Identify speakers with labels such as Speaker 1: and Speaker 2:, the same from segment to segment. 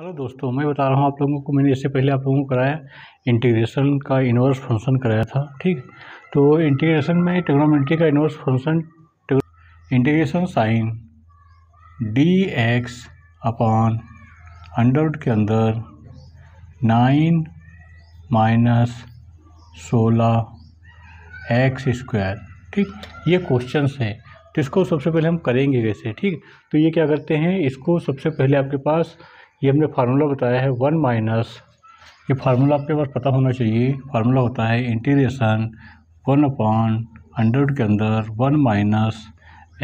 Speaker 1: hello दोस्तों मैं बता रहा हूँ आप लोगों को मैंने इससे पहले आप लोगों को कराया इंटीग्रेशन का इनवर्स फंक्शन कराया था ठीक तो इंटीग्रेशन में टेक्नोमेट्री का inverse function integration sine D X upon under root के अंदर नाइन माइनस सोलह एक्स स्क्वायर ठीक ये क्वेश्चन है तो इसको सबसे पहले हम करेंगे कैसे ठीक तो ये क्या करते हैं इसको सबसे पहले आपके पास ये हमने फार्मूला बताया है वन माइनस ये फार्मूला आपके पास पता होना चाहिए फार्मूला होता है इंटीग्रेशन वन अपॉन हंड्रेड के अंदर one minus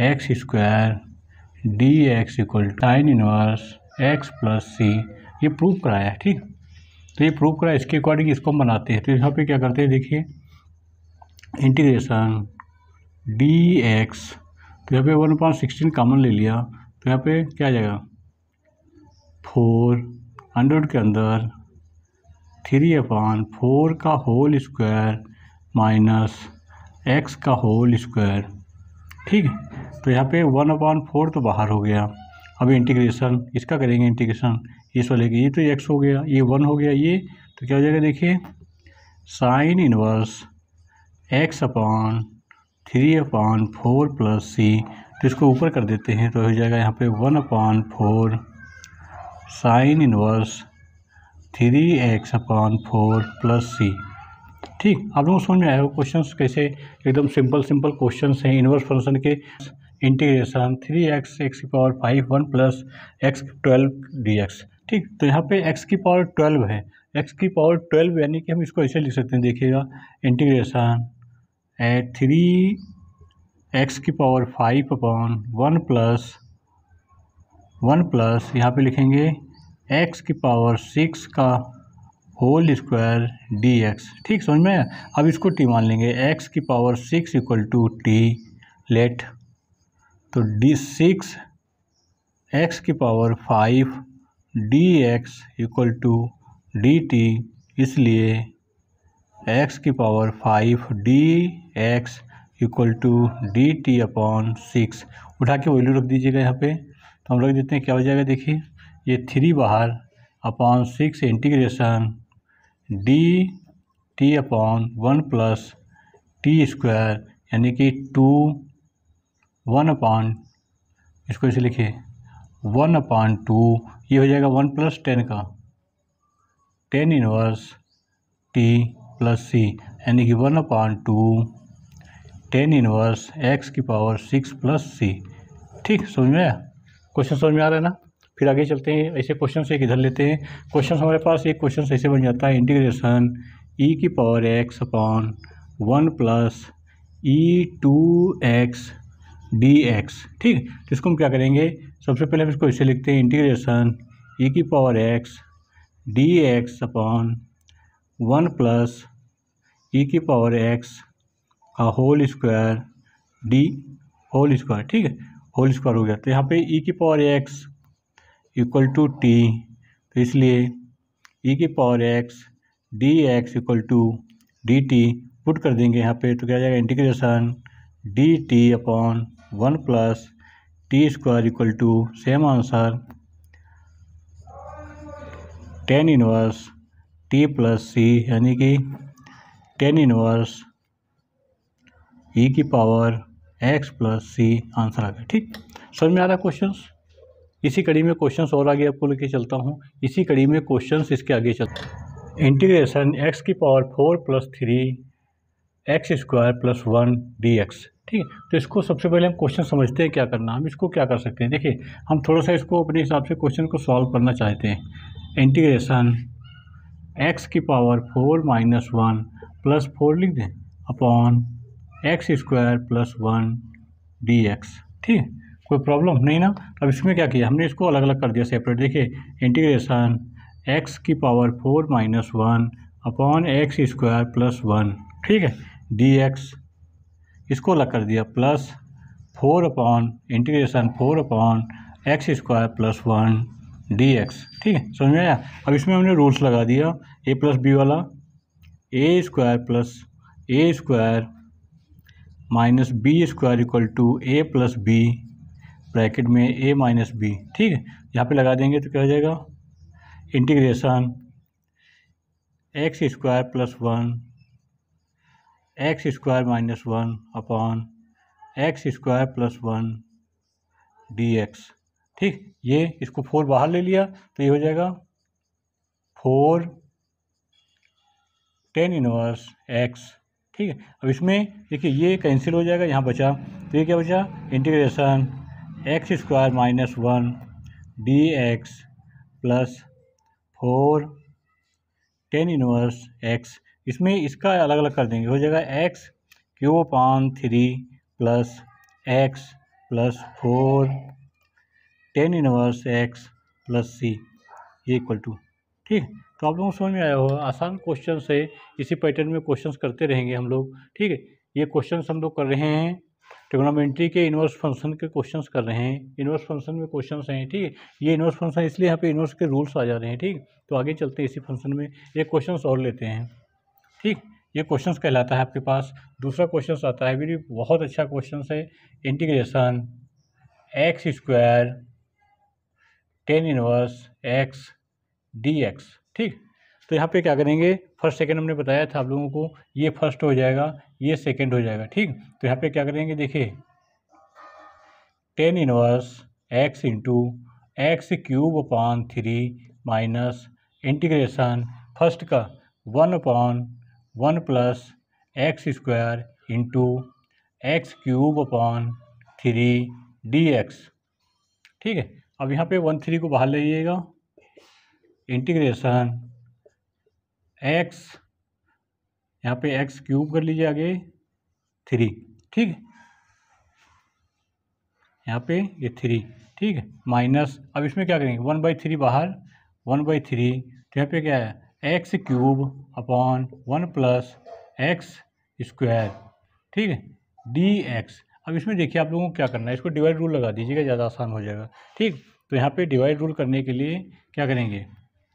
Speaker 1: X square D x equal tan inverse x plus सी ये प्रूफ कराया है ठीक तो ये प्रूफ कराया इसके अकॉर्डिंग इसको हम बनाते हैं तो यहाँ पे क्या करते हैं देखिए इंटीग्रेशन डी एक्स तो यहाँ पे वन पॉइंट सिक्सटीन कामन ले लिया तो यहाँ पे क्या आ जाएगा फोर हंड्रेड के अंदर थ्री अपान फोर का होल स्क्वायर माइनस एक्स का होल स्क्वायर ठीक है तो यहाँ पे वन अपान फोर तो बाहर हो गया अब इंटीग्रेशन इसका करेंगे इंटीग्रेशन इस वाले की ये तो एक्स हो गया ये वन हो गया ये तो क्या हो जाएगा देखिए sine inverse X upon three upon four plus सी तो इसको ऊपर कर देते हैं तो हो जाएगा यहाँ पे one upon four sine inverse three X upon four plus सी ठीक आप लोगों को समझ में आया हो क्वेश्चन कैसे एकदम सिंपल सिंपल क्वेश्चन हैं इनवर्स फंक्शन के इंटीग्रेशन थ्री एक्स एक्स की power five one plus X twelve D x ठीक तो यहाँ पे एक्स की पावर ट्वेल्व है एक्स की पावर ट्वेल्व यानी कि हम इसको ऐसे लिख सकते हैं देखिएगा इंटीग्रेशन एट थ्री एक्स की power five upon one plus one plus यहाँ पर लिखेंगे एक्स की पावर सिक्स का होल स्क्वायर डी एक्स ठीक समझ में अब इसको टी मान लेंगे एक्स की power six equal to T let तो डी सिक्स एक्स की power five D x equal to D T इसलिए एक्स की power five D x equal to D T upon six उठा के वैल्यू रख दीजिएगा यहाँ पे तो हम लोग देते हैं क्या हो जाएगा देखिए ये थ्री बाहर upon six integration D T upon one plus T square यानी कि टू वन अपॉन इसको ऐसे लिखिए वन अपॉन टू ये हो जाएगा वन प्लस टेन का tan inverse T plus C यानी कि one upon two tan inverse X की पावर सिक्स प्लस सी ठीक समझ में आया क्वेश्चन समझ में आ रहा है ना फिर आगे चलते हैं ऐसे क्वेश्चन से इधर लेते हैं क्वेश्चन हमारे पास एक क्वेश्चन ऐसे बन जाता है इंटीग्रेशन ई e की power X upon one plus E two X D x ठीक तो इसको हम क्या करेंगे सबसे पहले हम इसको ऐसे लिखते हैं इंटीग्रेशन ई e की power X D X upon one plus E की power X whole square D whole square ठीक है होल स्क्वायर हो गया तो यहाँ पे ई e की power X equal to T तो इसलिए ई e की power X D x equal to D T put कर देंगे यहाँ पे तो क्या जाएगा integration D T upon one plus T square equal to same answer tan inverse T plus C यानी कि टेन इनवर्स ई की power X plus C answer आ गया ठीक समझ में आ रहा है क्वेश्चन इसी कड़ी में क्वेश्चन और आगे आपको लेके चलता हूँ इसी कड़ी में क्वेश्चन इसके आगे चलते इंटीग्रेशन एक्स की power four plus three X square plus one D x ठीक है तो इसको सबसे पहले हम क्वेश्चन समझते हैं क्या करना हम इसको क्या कर सकते हैं देखिए हम थोड़ा सा इसको अपने हिसाब से क्वेश्चन को सॉल्व करना चाहते हैं इंटीग्रेशन एक्स की power four minus one plus four लिख दें upon X square plus one D x ठीक है कोई प्रॉब्लम नहीं ना अब इसमें क्या किया हमने इसको अलग अलग कर दिया सेपरेट देखिए इंटीग्रेशन एक्स की power four minus one upon X square plus one ठीक है डी एक्स इसको अलग कर दिया plus four upon integration four upon X square plus one D x ठीक है समझ में आया अब इसमें हमने रूल्स लगा दिया ए प्लस बी वाला A square plus A square minus B square equal to A plus B bracket में ए माइनस बी ठीक है यहाँ पे लगा देंगे तो क्या हो जाएगा integration X square plus one X square minus one upon X square plus one D x ठीक ये इसको फोर बाहर ले लिया तो ये हो जाएगा फोर टेन इनवर्स एक्स ठीक है अब इसमें देखिए ये कैंसिल हो जाएगा यहाँ बचा तो ये क्या बचा integration X square minus one D X plus four tan inverse X इसमें इसका अलग अलग कर देंगे हो जाएगा X cube upon three plus X plus four tan inverse x plus सी ये इक्वल टू ठीक तो आप लोगों को समझ में आया होगा आसान क्वेश्चन है इसी पैटर्न में क्वेश्चंस करते रहेंगे हम लोग ठीक है ये क्वेश्चन हम लोग कर रहे हैं टेक्नोमेंट्री के इनवर्स फंक्शन के क्वेश्चंस कर रहे हैं इनवर्स फंक्शन में क्वेश्चंस हैं ठीक है ये इनवर्स फंक्शन इसलिए यहाँ पे इनवर्स के रूल्स आ जा रहे हैं ठीक तो आगे चलते हैं इसी फंक्शन में एक क्वेश्चंस और लेते हैं ठीक ये क्वेश्चंस कहलाता है आपके पास दूसरा क्वेश्चन आता है भी बहुत अच्छा क्वेश्चन है integration X square tan inverse X D x ठीक तो यहाँ पे क्या करेंगे फर्स्ट सेकंड हमने बताया था आप लोगों को ये फर्स्ट हो जाएगा ये सेकंड हो जाएगा ठीक तो यहाँ पे क्या करेंगे देखिए tan inverse X into X cube upon three minus integration first का one upon one plus x square into X cube upon three D x ठीक है अब यहाँ पे वन थ्री को बाहर ले लीजिएगा इंटीग्रेशन एक्स यहाँ पे एक्स क्यूब कर लीजिए आगे थ्री ठीक यहाँ पे ये थ्री ठीक है माइनस अब इसमें क्या करेंगे वन बाई थ्री बाहर वन बाई थ्री तो यहाँ पे क्या है X cube upon one plus x square ठीक है डी एक्स अब इसमें देखिए आप लोगों को क्या करना है इसको डिवाइड रूल लगा दीजिएगा ज़्यादा आसान हो जाएगा ठीक तो यहाँ पे डिवाइड रूल करने के लिए क्या करेंगे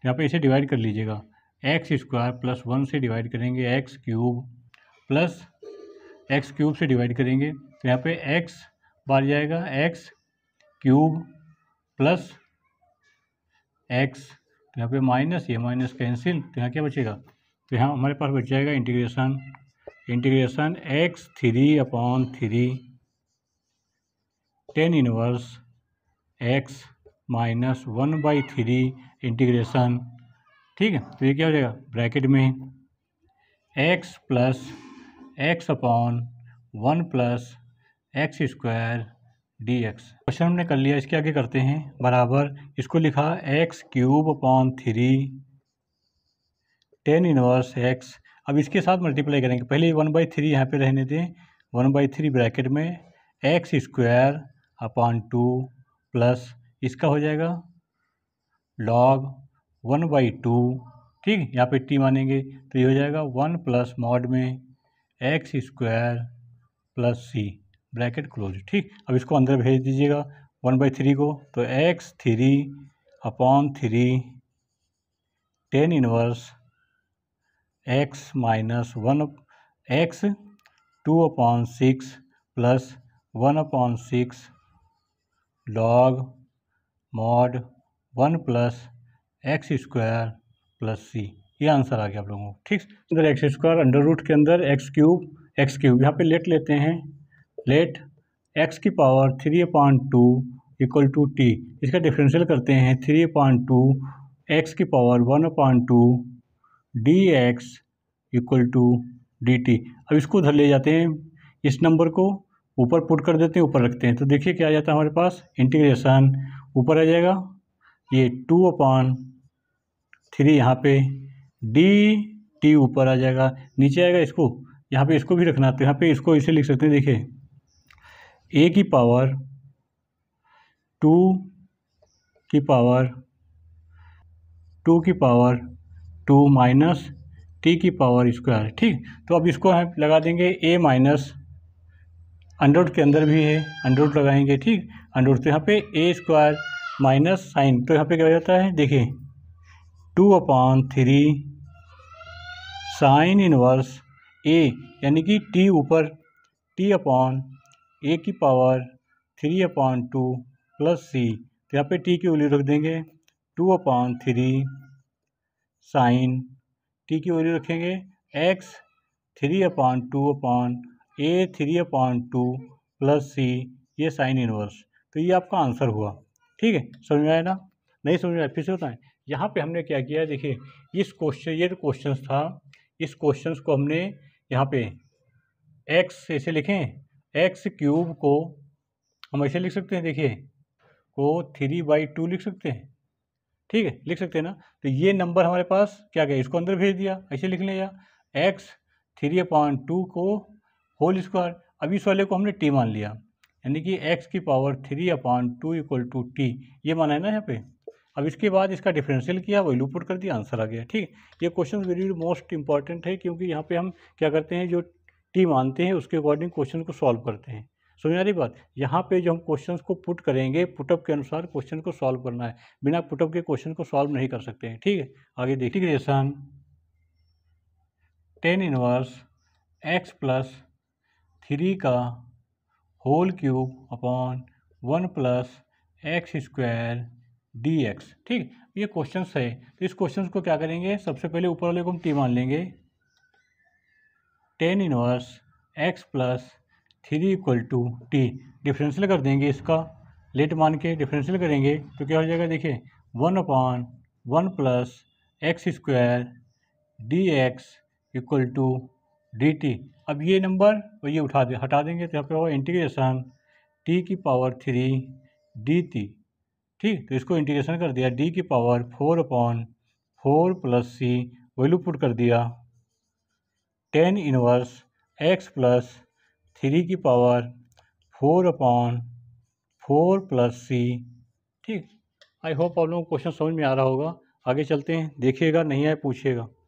Speaker 1: यहाँ पे इसे डिवाइड कर लीजिएगा एक्स स्क्वायर प्लस वन से डिवाइड करेंगे X cube plus X cube से डिवाइड करेंगे तो यहाँ पे एक्स बार जाएगा एक्स क्यूब प्लस एक्स तो यहाँ पे माइनस ये माइनस कैंसिल तो यहाँ क्या बचेगा तो यहाँ हमारे पास बच जाएगा integration integration X three upon three tan inverse x minus one by three integration ठीक है तो ये क्या हो जाएगा ब्रैकेट में X plus X upon one plus x square D X question हमने कर लिया इसके आगे करते हैं बराबर इसको लिखा X cube upon three tan inverse X अब इसके साथ मल्टीप्लाई करेंगे पहले वन बाई थ्री यहाँ पर रहने दें वन बाई थ्री ब्रैकेट में X square upon two plus इसका हो जाएगा लॉग वन बाई टू ठीक यहाँ पे टी मानेंगे तो ये हो जाएगा वन प्लस मॉड में X square plus C bracket close ठीक अब इसको अंदर भेज दीजिएगा वन बाई थ्री को तो x three upon three tan inverse x minus one x two upon six plus one upon six log mod one plus x square plus सी ये answer आ गया आप लोगों को ठीक अंदर एक्स स्क्वायर अंडर रूट के अंदर एक्स क्यूब एक्स क्यूब यहाँ पे लेट लेते हैं लेट एक्स की power three upon two equal to t इसका डिफरेंशियल करते हैं थ्री अपॉइंट टू एक्स की power one upon two d x equal to D t अब इसको उधर ले जाते हैं इस नंबर को ऊपर पुट कर देते हैं ऊपर रखते हैं तो देखिए क्या आ जाता है हमारे पास इंटीग्रेशन ऊपर आ जाएगा ये टू अपॉन थ्री यहाँ पे डी टी ऊपर आ जाएगा नीचे आएगा इसको यहाँ पे इसको भी रखना तो यहाँ पे इसको इसे लिख सकते हैं देखिए ए की पावर टू की पावर टू की पावर टू माइनस टी की पावर स्क्वायर ठीक तो अब इसको हम लगा देंगे ए माइनस अंडरवुड के अंदर भी है अंडरवुड लगाएंगे ठीक अंडरवुड तो यहाँ पे ए स्क्वायर माइनस साइन तो यहाँ पे क्या हो जाता है देखिए two upon three sine inverse a यानी कि टी ऊपर टी अपॉन ए की power three upon two plus सी तो यहाँ पे टी की वैल्यू रख देंगे two upon three sine t की वैल्यू रखेंगे x three upon two upon a three upon two plus सी ये साइन इनवर्स तो ये आपका आंसर हुआ ठीक है समझ आया ना नहीं समझ आया फिर से बताएं यहाँ पे हमने क्या किया देखिए इस क्वेश्चन ये जो क्वेश्चन था इस क्वेश्चन को हमने यहाँ पे एक्स ऐसे लिखें एक्स क्यूब को हम ऐसे लिख सकते हैं देखिए को थ्री बाई टू लिख सकते हैं ठीक है लिख सकते हैं ना तो ये नंबर हमारे पास क्या गया इसको अंदर भेज दिया ऐसे लिख लिया एक्स थ्री पॉइंट टू को होल स्क्वायर अब इस वाले को हमने टी मान लिया यानी कि एक्स की power three upon two equal to t ये माना है ना यहाँ पे अब इसके बाद इसका डिफरेंशियल किया वैल्यू पुट कर दिया आंसर आ गया ठीक ये क्वेश्चन वेरी मोस्ट इंपॉर्टेंट है क्योंकि यहाँ पे हम क्या करते हैं जो टी मानते हैं उसके अकॉर्डिंग क्वेश्चन को सॉल्व करते हैं समझ आ रही बात यहाँ पे जो हम क्वेश्चंस को पुट करेंगे पुटअप के अनुसार क्वेश्चन को सॉल्व करना है बिना पुटअप के क्वेश्चन को सॉल्व नहीं कर सकते हैं ठीक है आगे देखिए integration tan inverse x plus three का whole cube upon one plus x square D x ठीक ये क्वेश्चन है तो इस क्वेश्चन को क्या करेंगे सबसे पहले ऊपर वाले को हम टी मान लेंगे tan inverse x plus three equal to t differential कर देंगे इसका लेट मान के डिफरेंशियल करेंगे तो क्या हो जाएगा देखिए one upon one plus x square D x equal to D t अब ये नंबर और ये उठा दे हटा देंगे तो यहाँ पे होगा इंटीग्रेशन टी की पावर थ्री डी टी ठीक तो इसको इंटीग्रेशन कर दिया डी की power four upon four plus c value put कर दिया tan inverse x plus three की power four upon four plus सी ठीक आई होप आप लोगों को क्वेश्चन समझ में आ रहा होगा आगे चलते हैं देखिएगा नहीं आए पूछिएगा